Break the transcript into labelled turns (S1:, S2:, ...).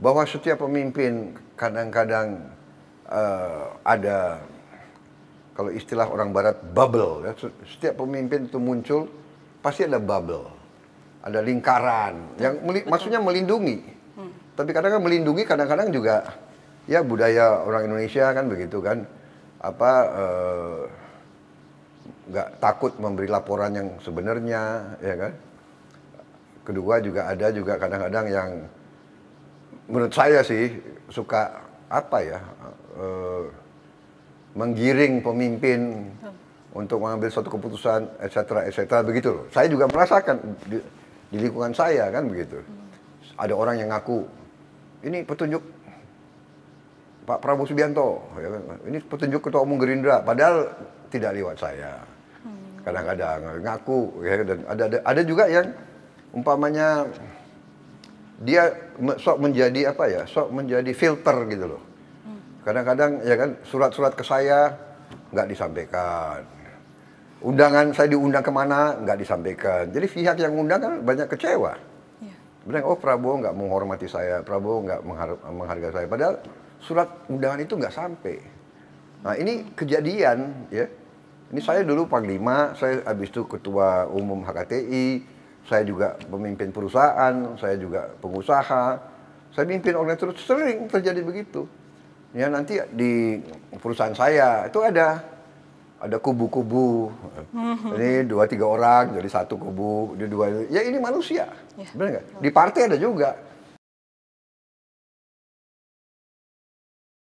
S1: bahwa setiap pemimpin kadang-kadang uh, ada kalau istilah orang barat bubble ya. setiap pemimpin itu muncul pasti ada bubble ada lingkaran yang meli maksudnya melindungi hmm. tapi kadang kadang melindungi kadang-kadang juga ya budaya orang Indonesia kan begitu kan apa eh, nggak uh, takut memberi laporan yang sebenarnya ya kan kedua juga ada juga kadang-kadang yang menurut saya sih suka apa ya uh, menggiring pemimpin hmm. untuk mengambil suatu keputusan etc etc begitu loh saya juga merasakan di, di lingkungan saya kan begitu hmm. ada orang yang ngaku ini petunjuk Pak Prabowo Subianto ya kan? ini petunjuk ketua umum Gerindra padahal tidak lewat saya hmm. kadang-kadang ngaku ya dan ada ada, ada juga yang umpamanya dia sok menjadi apa ya, sok menjadi filter gitu loh. Kadang-kadang ya kan surat-surat ke saya nggak disampaikan. Undangan saya diundang kemana nggak disampaikan. Jadi pihak yang undang kan banyak kecewa. Iya. Bilang oh Prabowo nggak menghormati saya, Prabowo nggak menghargai saya. Padahal surat undangan itu nggak sampai. Nah ini kejadian ya. Ini saya dulu Panglima, saya habis itu Ketua Umum HKTI, saya juga pemimpin perusahaan, saya juga pengusaha, saya mimpin orang sering terjadi begitu. Ya nanti di perusahaan saya itu ada ada kubu-kubu. Ini mhm. dua tiga orang jadi satu kubu, di dua. Ya ini manusia, ya. benar nggak? Di partai ada juga